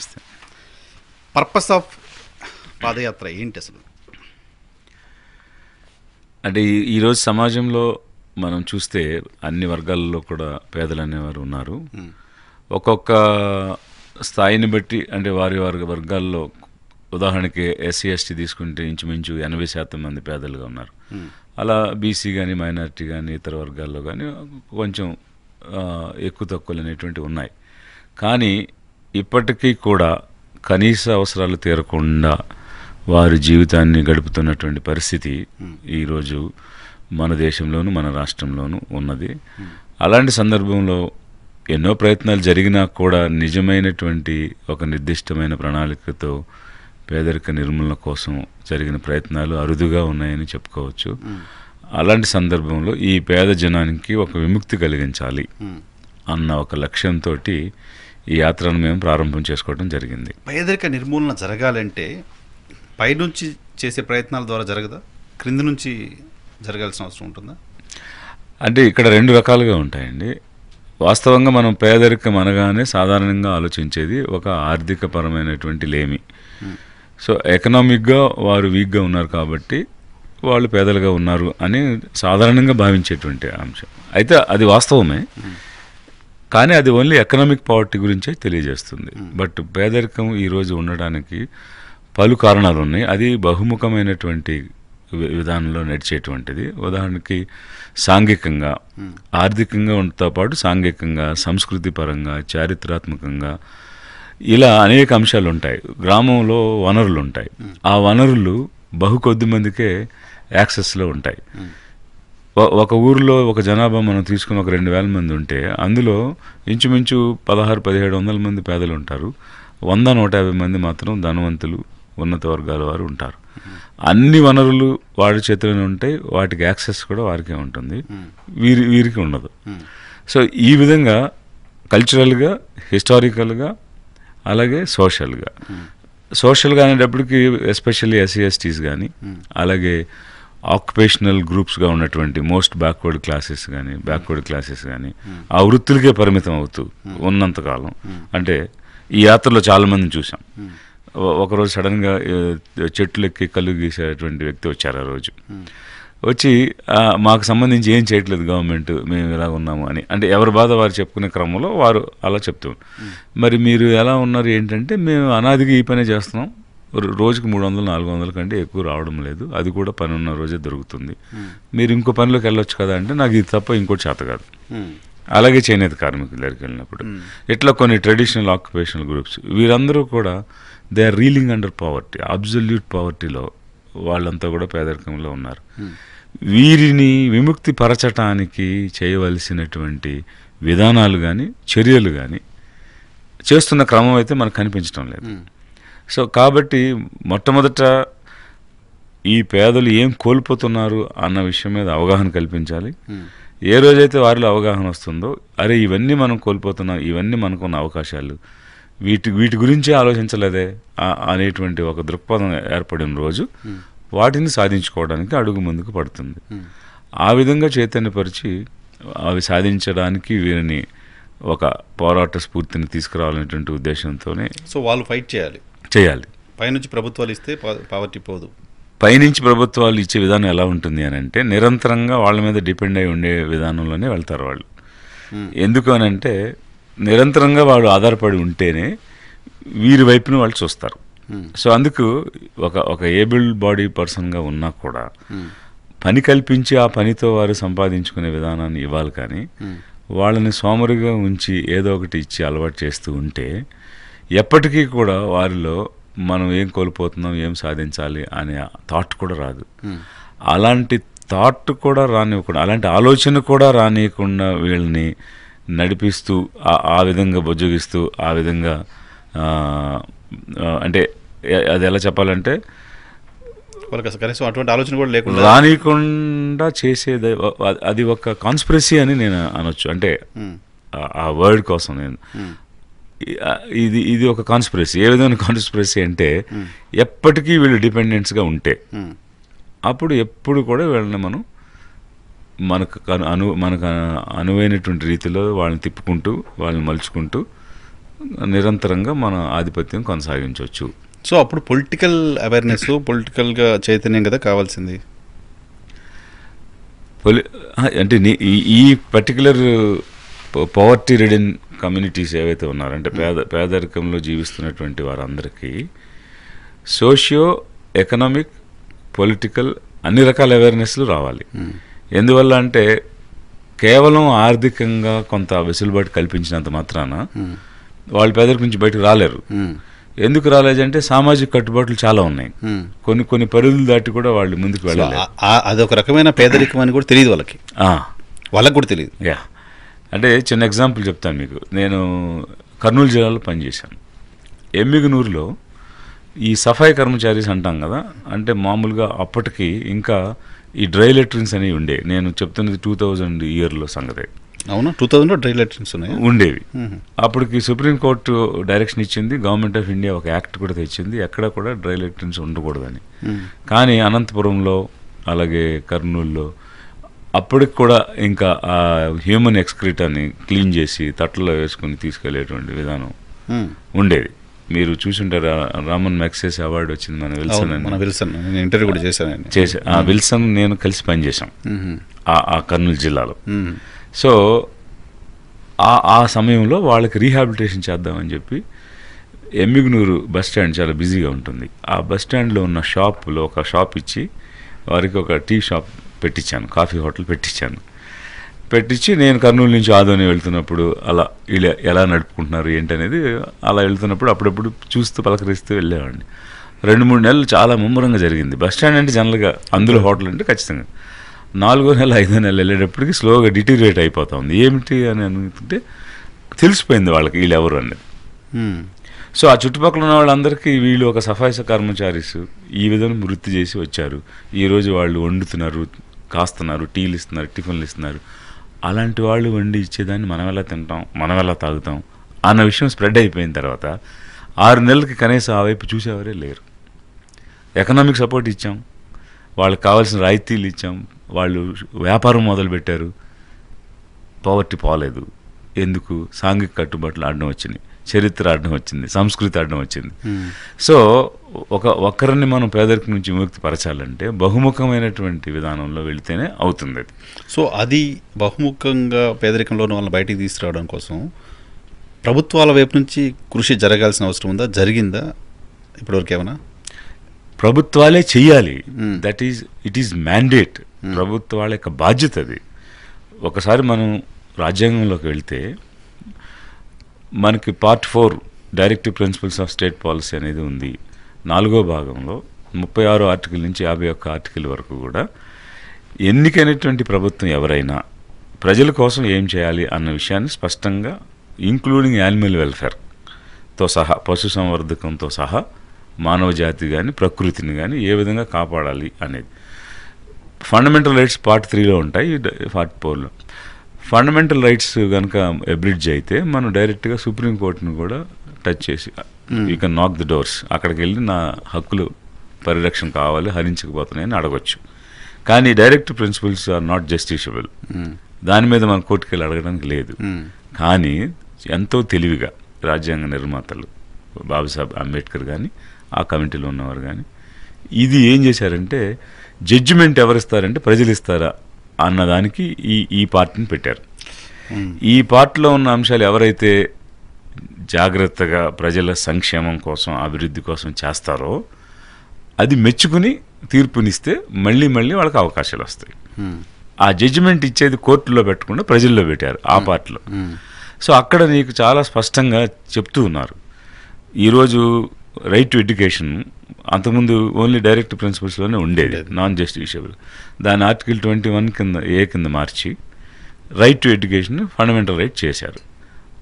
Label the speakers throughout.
Speaker 1: నమస్తే purpose of పాదయాత్ర ఏంటి అసలు అంటే ఈరోజు సమాజంలో మనం చూస్తే అన్ని వర్గాల్లో కూడా పేదలు అనేవారు ఉన్నారు hmm. ఒక్కొక్క స్థాయిని బట్టి అంటే వారి వారి వర్గాల్లో ఉదాహరణకి ఎస్సీ ఎస్టీ తీసుకుంటే ఇంచుమించు ఎనభై శాతం మంది పేదలుగా ఉన్నారు hmm. అలా బీసీ కానీ మైనారిటీ కానీ ఇతర వర్గాల్లో కానీ కొంచెం ఎక్కువ తక్కువలు అనేటువంటివి ఉన్నాయి కానీ ఇప్పటికీ కూడా కనీస అవసరాలు తీరకుండా వారి జీవితాన్ని గడుపుతున్నటువంటి పరిస్థితి hmm. ఈరోజు మన దేశంలోను మన రాష్ట్రంలోను ఉన్నది అలాంటి సందర్భంలో ఎన్నో ప్రయత్నాలు జరిగినా కూడా నిజమైనటువంటి ఒక నిర్దిష్టమైన ప్రణాళికతో పేదరిక నిర్మూలన కోసం జరిగిన ప్రయత్నాలు అరుదుగా ఉన్నాయని చెప్పుకోవచ్చు hmm. అలాంటి సందర్భంలో ఈ పేద జనానికి ఒక విముక్తి కలిగించాలి hmm. అన్న ఒక లక్ష్యంతో ఈ యాత్రను మేము ప్రారంభం చేసుకోవడం జరిగింది పేదరిక నిర్మూలన జరగాలంటే పైనుంచి చేసే ప్రయత్నాల ద్వారా జరగదా క్రింది నుంచి జరగాల్సిన అవసరం ఉంటుందా అంటే ఇక్కడ రెండు రకాలుగా ఉంటాయండి వాస్తవంగా మనం పేదరికం అనగానే సాధారణంగా ఆలోచించేది ఒక ఆర్థిక పరమైనటువంటి లేమి సో ఎకనామిక్గా వారు వీక్గా ఉన్నారు కాబట్టి వాళ్ళు పేదలుగా ఉన్నారు అని సాధారణంగా భావించేటువంటి అంశం అయితే అది వాస్తవమే కానీ అది ఓన్లీ ఎకనామిక్ పవర్టీ గురించే తెలియజేస్తుంది బట్ hmm. పేదరికం ఈరోజు ఉండడానికి పలు కారణాలు ఉన్నాయి అది బహుముఖమైనటువంటి విధానంలో నడిచేటువంటిది ఉదాహరణకి సాంఘికంగా hmm. ఆర్థికంగాతో పాటు సాంఘికంగా సంస్కృతి పరంగా చారిత్రాత్మకంగా ఇలా అనేక అంశాలు ఉంటాయి గ్రామంలో వనరులు ఉంటాయి hmm. ఆ వనరులు బహు కొద్ది మందికే యాక్సెస్లో ఉంటాయి ఒక ఊరిలో ఒక జనాభా మనం తీసుకున్న ఒక రెండు వేల మంది ఉంటే అందులో ఇంచుమించు పదహారు పదిహేడు వందల మంది పేదలు ఉంటారు వంద నూట యాభై మంది మాత్రం ధనవంతులు ఉన్నత వర్గాల వారు ఉంటారు అన్ని వనరులు వాడి చేతిలోనే ఉంటాయి వాటికి యాక్సెస్ కూడా వారికే ఉంటుంది వీరి వీరికి ఉండదు సో ఈ విధంగా కల్చరల్గా హిస్టారికల్గా అలాగే సోషల్గా సోషల్గా అనేటప్పటికీ ఎస్పెషల్లీ ఎస్సీ ఎస్టీస్ కానీ అలాగే ఆక్యుపేషనల్ గ్రూప్స్గా ఉన్నటువంటి మోస్ట్ బ్యాక్వర్డ్ క్లాసెస్ కానీ బ్యాక్వర్డ్ క్లాసెస్ కానీ ఆ వృత్తులకే పరిమితం అవుతూ ఉన్నంతకాలం అంటే ఈ యాత్రలో చాలామందిని చూసాం ఒకరోజు సడన్గా చెట్లు ఎక్కి కళ్ళు గీసేటువంటి వ్యక్తి వచ్చారు ఆ రోజు వచ్చి మాకు సంబంధించి ఏం చేయట్లేదు గవర్నమెంట్ మేము ఇలా ఉన్నాము అని అంటే ఎవరి బాధ వారు చెప్పుకునే క్రమంలో వారు అలా చెప్తూ మరి మీరు ఎలా ఉన్నారు ఏంటంటే మేము అనాదిగా ఈ పనే చేస్తున్నాం రోజుకి మూడు వందలు నాలుగు వందల కంటే ఎక్కువ రావడం లేదు అది కూడా పనున్న రోజే దొరుకుతుంది మీరు ఇంకో పనిలోకి వెళ్ళొచ్చు కదా అంటే నాకు ఇది తప్ప ఇంకోటి చేత కాదు అలాగే చేనేత కార్మికులు దగ్గరికి వెళ్ళినప్పుడు ఇట్లా కొన్ని ట్రెడిషనల్ ఆక్యుపేషనల్ గ్రూప్స్ వీరందరూ కూడా they are reeling under poverty absolute పావర్టీలో వాళ్ళంతా కూడా పేదరికంలో ఉన్నారు వీరిని విముక్తి పరచటానికి చేయవలసినటువంటి విధానాలు కానీ చర్యలు కానీ చేస్తున్న క్రమం అయితే మనకు కనిపించడం లేదు సో కాబట్టి మొట్టమొదట ఈ పేదలు ఏం కోల్పోతున్నారు అన్న విషయం మీద అవగాహన కల్పించాలి hmm. ఏ రోజైతే వారిలో అవగాహన వస్తుందో అరే ఇవన్నీ మనం కోల్పోతున్నాం ఇవన్నీ మనకున్న అవకాశాలు వీటి వీటి గురించే ఆలోచించలేదే అనేటువంటి ఒక దృక్పథం ఏర్పడిన రోజు hmm. వాటిని సాధించుకోవడానికి అడుగు ముందుకు పడుతుంది hmm. ఆ విధంగా చైతన్యపరిచి అవి సాధించడానికి వీరిని ఒక పోరాట స్ఫూర్తిని తీసుకురావాలనేటువంటి ఉద్దేశంతోనే సో వాళ్ళు ఫైట్ చేయాలి చేయాలి పైనుంచి ప్రభుత్వాలు ఇస్తే పావర్టీ పోదు పైనుంచి ప్రభుత్వాలు ఇచ్చే విధానం ఎలా ఉంటుంది అని అంటే నిరంతరంగా వాళ్ళ మీద డిపెండ్ అయి ఉండే విధానంలోనే వెళ్తారు వాళ్ళు hmm. ఎందుకు అని అంటే నిరంతరంగా వాళ్ళు ఆధారపడి ఉంటేనే వీరి వైపున వాళ్ళు చూస్తారు hmm. సో అందుకు ఒక ఒక ఏబుల్డ్ బాడీ పర్సన్గా ఉన్నా కూడా hmm. పని కల్పించి ఆ పనితో వారు సంపాదించుకునే విధానాన్ని ఇవ్వాలి కానీ వాళ్ళని సోమరిగా ఉంచి ఏదో ఒకటి ఇచ్చి అలవాటు చేస్తూ ఉంటే ఎప్పటికీ కూడా వారిలో మనం ఏం కోల్పోతున్నాం ఏం సాధించాలి అనే థాట్ కూడా రాదు hmm. అలాంటి థాట్ కూడా రానివ్వకుండా అలాంటి ఆలోచన కూడా రానియకుండా వీళ్ళని నడిపిస్తూ ఆ విధంగా బుజ్జగిస్తూ ఆ విధంగా అంటే అది ఎలా చెప్పాలంటే కనీసం అటువంటి ఆలోచన కూడా లేకుండా రానియకుండా చేసేది అది ఒక కాన్స్పిరసీ అని నేను అనొచ్చు అంటే hmm. ఆ వర్డ్ కోసం నేను hmm. ఇది ఇది ఒక కాన్స్పిరసీ ఏ విధమైన కాన్స్పిరసీ అంటే ఎప్పటికీ వీళ్ళు డిపెండెంట్స్గా ఉంటే అప్పుడు ఎప్పుడు కూడా వీళ్ళని మనం మనకు అను మనకు అనువైనటువంటి రీతిలో వాళ్ళని తిప్పుకుంటూ వాళ్ళని మలుచుకుంటూ నిరంతరంగా మన ఆధిపత్యం కొనసాగించవచ్చు సో అప్పుడు పొలిటికల్ అవేర్నెస్ పొలిటికల్గా చైతన్యం కదా కావాల్సింది పొలి అంటే ఈ పర్టికులర్ పవర్టీ రిడన్ కమ్యూనిటీస్ ఏవైతే ఉన్నారో అంటే పేద పేదరికంలో జీవిస్తున్నటువంటి వారందరికీ సోషియో ఎకనామిక్ పొలిటికల్ అన్ని రకాల అవేర్నెస్లు రావాలి ఎందువల్ల అంటే కేవలం ఆర్థికంగా కొంత వెసులుబాటు కల్పించినంత మాత్రాన వాళ్ళు పేదరికం నుంచి బయటకు రాలేరు ఎందుకు రాలేదంటే సామాజిక కట్టుబాట్లు చాలా ఉన్నాయి కొన్ని కొన్ని పరిధులు దాటి కూడా వాళ్ళు ముందుకు వెళ్ళాలి అదొక రకమైన పేదరికం అని కూడా తెలియదు వాళ్ళకి వాళ్ళకి కూడా తెలియదు యా అంటే చిన్న ఎగ్జాంపుల్ చెప్తాను మీకు నేను కర్నూలు జిల్లాలో పనిచేశాను ఎమ్మిగనూరులో ఈ సఫాయి కర్మచారీస్ అంటాం కదా అంటే మామూలుగా అప్పటికి ఇంకా ఈ డ్రై లెట్రిన్స్ అనేవి ఉండే నేను చెప్తున్నది టూ థౌజండ్ ఇయర్లో సంగతి అవునా టూ థౌజండ్లో డ్రై లెట్రిన్స్ ఉన్నాయి ఉండేవి అప్పటికి సుప్రీంకోర్టు డైరెక్షన్ ఇచ్చింది గవర్నమెంట్ ఆఫ్ ఇండియా ఒక యాక్ట్ కూడా తెచ్చింది ఎక్కడ కూడా డ్రై లెట్రిన్స్ ఉండకూడదని కానీ అనంతపురంలో అలాగే కర్నూలులో అప్పటికి కూడా ఇంకా ఆ హ్యూమన్ అని క్లీన్ చేసి తట్టలో వేసుకుని తీసుకెళ్లేటువంటి విధానం hmm. ఉండేది మీరు చూసుంటారు రామన్ మ్యాక్సెస్ అవార్డు వచ్చింది మన విల్సన్ మన విల్సన్ ఇంటర్వ్యూ కూడా చేశాను చేసా ఆ hmm. విల్సన్ నేను కలిసి పనిచేశాం hmm. ఆ కర్నూలు జిల్లాలో సో ఆ ఆ సమయంలో వాళ్ళకి రీహాబిలిటేషన్ చేద్దామని చెప్పి ఎమ్మిగునూరు బస్ స్టాండ్ చాలా బిజీగా ఉంటుంది ఆ బస్ స్టాండ్లో ఉన్న షాప్లో ఒక షాప్ ఇచ్చి వారికి ఒక టీ షాప్ పెట్టించాను కాఫీ హోటల్ పెట్టించాను పెట్టించి నేను కర్నూలు నుంచి ఆదోని వెళ్తున్నప్పుడు అలా ఇలా ఎలా నడుపుకుంటున్నారు ఏంటనేది అలా వెళ్తున్నప్పుడు అప్పుడప్పుడు చూస్తూ పలకరిస్తూ వెళ్ళేవాడిని రెండు మూడు నెలలు చాలా ముమ్మరంగా జరిగింది బస్ స్టాండ్ అంటే జనరల్గా అందులో హోటల్ అంటే ఖచ్చితంగా నాలుగో నెల ఐదో నెలలు వెళ్ళేటప్పటికి స్లోగా డిటీరియేట్ అయిపోతా ఉంది ఏమిటి అని అనుకుంటే తెలిసిపోయింది వాళ్ళకి వీళ్ళు ఎవరు అనేది సో ఆ చుట్టుపక్కల ఉన్న వాళ్ళందరికీ వీళ్ళు ఒక సఫాయిస కర్మచారీస్ ఈ విధంగా వృత్తి చేసి వచ్చారు ఈరోజు వాళ్ళు వండుతున్నారు కాస్తున్నారు టీలు ఇస్తున్నారు టిఫిన్లు ఇస్తున్నారు అలాంటి వాళ్ళు వండి ఇచ్చేదాన్ని మనం ఎలా తింటాం మనం ఎలా తాగుతాం అన్న విషయం స్ప్రెడ్ అయిపోయిన తర్వాత ఆరు నెలలకి కనీసం ఆ వైపు చూసేవారే లేరు ఎకనామిక్ సపోర్ట్ ఇచ్చాం వాళ్ళకి కావాల్సిన రాయితీలు ఇచ్చాం వాళ్ళు వ్యాపారం మొదలుపెట్టారు పావర్టీ పోలేదు ఎందుకు సాంఘిక కట్టుబాట్లు ఆడడం వచ్చింది చరిత్ర ఆడడం వచ్చింది సంస్కృతి ఆడడం వచ్చింది సో ఒక ఒక్కరిని మనం పేదరికం నుంచి విముక్తి పరచాలంటే బహుముఖమైనటువంటి విధానంలో వెళితేనే అవుతుంది అది సో అది బహుముఖంగా పేదరికంలో వాళ్ళని బయటికి తీసుకురావడం కోసం ప్రభుత్వాల వైపు నుంచి కృషి జరగాల్సిన అవసరం ఉందా జరిగిందా ఇప్పటివరకు ఏమైనా ప్రభుత్వాలే చేయాలి that is it is mandate ప్రభుత్వాల యొక్క బాధ్యత అది ఒకసారి మనం రాజ్యాంగంలోకి వెళ్తే మనకి part four directive principles of state policy అనేది ఉంది నాలుగో భాగంలో ముప్పై ఆరు ఆర్టికల్ నుంచి యాభై ఒక్క ఆర్టికల్ వరకు కూడా ఎన్నికైనటువంటి ప్రభుత్వం ఎవరైనా ప్రజల కోసం ఏం చేయాలి అన్న విషయాన్ని స్పష్టంగా ఇంక్లూడింగ్ యానిమల్ వెల్ఫేర్తో సహా పశు సంవర్ధకంతో సహా మానవ జాతి కానీ ప్రకృతిని కానీ ఏ విధంగా కాపాడాలి అనేది ఫండమెంటల్ రైట్స్ పార్ట్ త్రీలో ఉంటాయి పార్ట్ ఫోర్లో ఫండమెంటల్ రైట్స్ కనుక ఎబ్రిడ్జ్ అయితే మనం డైరెక్ట్గా సుప్రీంకోర్టును కూడా టచ్ చేసి you can knock the doors అక్కడికి వెళ్ళి నా హక్కులు పరిరక్షణ కావాలి హరించకపోతున్నాయని అడగొచ్చు కానీ direct principles are not justiciable దాని మీద మన కోర్టుకి వెళ్ళి అడగడానికి లేదు hmm. కానీ ఎంతో తెలివిగా రాజ్యాంగ నిర్మాతలు బాబాసాహెబ్ అంబేద్కర్ కానీ ఆ కమిటీలో ఉన్నవారు కానీ ఇది ఏం చేశారంటే జడ్జిమెంట్ ఎవరిస్తారంటే ప్రజలు ఇస్తారా అన్నదానికి ఈ ఈ పార్టీని పెట్టారు hmm. ఈ పార్ట్లో ఉన్న అంశాలు ఎవరైతే జాగ్రత్తగా ప్రజల సంక్షేమం కోసం అభివృద్ధి కోసం చేస్తారో అది మెచ్చుకుని తీర్పునిస్తే మళ్ళీ మళ్ళీ వాళ్ళకి అవకాశాలు వస్తాయి ఆ జడ్జిమెంట్ ఇచ్చేది కోర్టులో పెట్టకుండా ప్రజల్లో పెట్టారు ఆ పార్టీలో సో అక్కడ నీకు చాలా స్పష్టంగా చెప్తూ ఉన్నారు ఈరోజు రైట్ టు ఎడ్యుకేషన్ అంతకుముందు ఓన్లీ డైరెక్ట్ ప్రిన్సిపల్స్లోనే ఉండేది నాన్ జస్టిఫిషియబుల్ దాని ఆర్టికల్ ట్వంటీ వన్ కింద ఏ కింద మార్చి right to education fundamental right చేశారు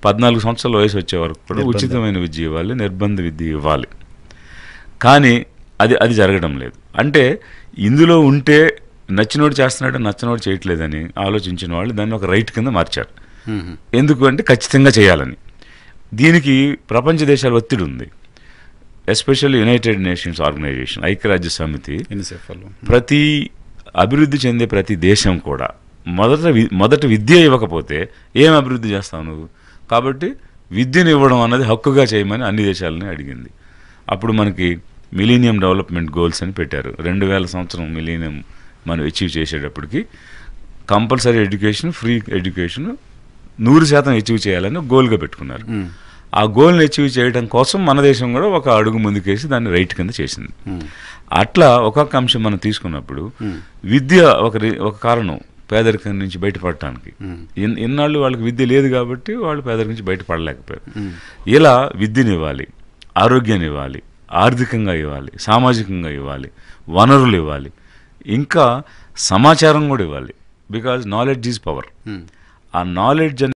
Speaker 1: పద్నాలుగు సంవత్సరాల వయసు వచ్చే వరకు కూడా ఉచితమైన విద్య ఇవ్వాలి నిర్బంధ విద్య ఇవ్వాలి కానీ అది అది జరగడం లేదు అంటే ఇందులో ఉంటే నచ్చినోడు చేస్తున్నాడు నచ్చినోడు చేయట్లేదని ఆలోచించిన వాళ్ళు దాన్ని ఒక రైట్ కింద మార్చారు ఎందుకు అంటే ఖచ్చితంగా చేయాలని దీనికి ప్రపంచ దేశాల ఒత్తిడి ఉంది ఎస్పెషల్లీ యునైటెడ్ నేషన్స్ ఆర్గనైజేషన్ ఐక్యరాజ్య సమితి ప్రతి అభివృద్ధి చెందే ప్రతి దేశం కూడా మొదట మొదట విద్య ఇవ్వకపోతే ఏం అభివృద్ధి చేస్తావు నువ్వు కాబట్టి విద్యను ఇవ్వడం అన్నది హక్కుగా చేయమని అన్ని దేశాలని అడిగింది అప్పుడు మనకి మిలీనియం డెవలప్మెంట్ గోల్స్ అని పెట్టారు రెండు వేల సంవత్సరం మిలీనియం మనం అచీవ్ చేసేటప్పటికి కంపల్సరీ ఎడ్యుకేషన్ ఫ్రీ ఎడ్యుకేషన్ నూరు శాతం అచీవ్ చేయాలని గోల్గా పెట్టుకున్నారు ఆ గోల్ని అచీవ్ చేయడం కోసం మన దేశం కూడా ఒక అడుగు ముందుకేసి దాన్ని రైట్ కింద చేసింది అట్లా ఒక్కొక్క అంశం మనం తీసుకున్నప్పుడు విద్య ఒక ఒక కారణం పేదరికం నుంచి బయటపడటానికి ఇన్నాళ్ళు వాళ్ళకి విద్య లేదు కాబట్టి వాళ్ళు పేదరికం నుంచి బయటపడలేకపోయారు ఇలా విద్యని ఇవ్వాలి ఆరోగ్యాన్ని ఇవ్వాలి ఆర్థికంగా ఇవ్వాలి సామాజికంగా ఇవ్వాలి వనరులు ఇవ్వాలి ఇంకా సమాచారం కూడా ఇవ్వాలి బికాజ్ నాలెడ్జ్ ఈజ్ పవర్ ఆ నాలెడ్జ్